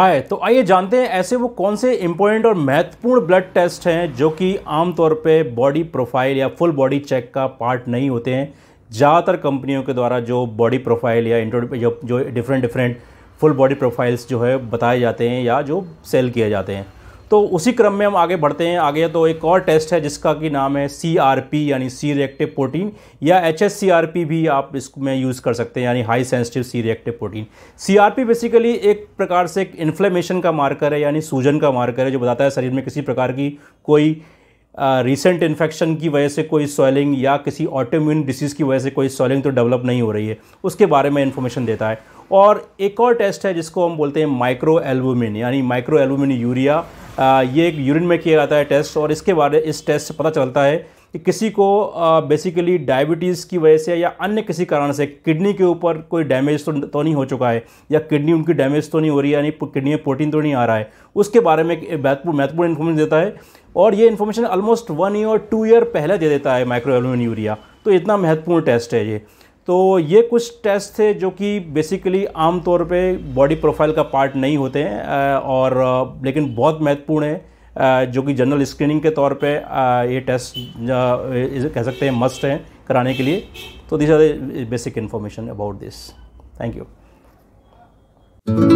हाय तो आइए जानते हैं ऐसे वो कौन से इंपॉर्टेंट और महत्वपूर्ण ब्लड टेस्ट हैं जो कि आमतौर पे बॉडी प्रोफाइल या फुल बॉडी चेक का पार्ट नहीं होते हैं ज़्यादातर कंपनियों के द्वारा जो बॉडी प्रोफाइल या जो जो different different full body profiles जो है बताए जाते हैं या जो सेल किए जाते हैं तो उसी क्रम में हम आगे बढ़ते हैं आगे तो एक और टेस्ट है जिसका कि नाम है सी आर पी यानी सी रिएक्टिव प्रोटीन या H S C R P भी आप इसमें यूज़ कर सकते हैं यानी high sensitive C reactive protein C R P basically एक प्रकार से एक इन्फ्लेमेशन का मार्कर है यानी सूजन का मार्कर है जो बताता है शरीर में किसी प्रकार की कोई रिसेंट uh, इन्फेक्शन की वजह से कोई स्वेलिंग या किसी ऑटोम्यून डिसीज़ की वजह से कोई स्वेलिंग तो डेवलप नहीं हो रही है उसके बारे में इन्फॉर्मेशन देता है और एक और टेस्ट है जिसको हम बोलते हैं माइक्रो एल्बुमिन यानी माइक्रो एल्बुमिन यूरिया ये एक यूरिन में किया जाता है टेस्ट और इसके बारे इस टेस्ट से पता चलता है कि किसी को बेसिकली डायबिटीज़ की वजह से या अन्य किसी कारण से किडनी के ऊपर कोई डैमेज तो, तो नहीं हो चुका है या किडनी उनकी डैमेज तो नहीं हो रही है यानी किडनी में प्रोटीन तो नहीं आ रहा है उसके बारे में महत्वपूर्ण महत्वपूर्ण इन्फॉर्मेशन देता है और ये information almost one year two year पहले दे देता है माइक्रो एलोमिन यूरिया तो इतना महत्वपूर्ण टेस्ट है ये तो ये कुछ टेस्ट थे जो कि बेसिकली आम तौर पे बॉडी प्रोफाइल का पार्ट नहीं होते हैं और लेकिन बहुत महत्वपूर्ण है जो कि जनरल स्क्रीनिंग के तौर पे ये टेस्ट कह सकते हैं मस्ट हैं कराने के लिए तो this are basic information about this thank you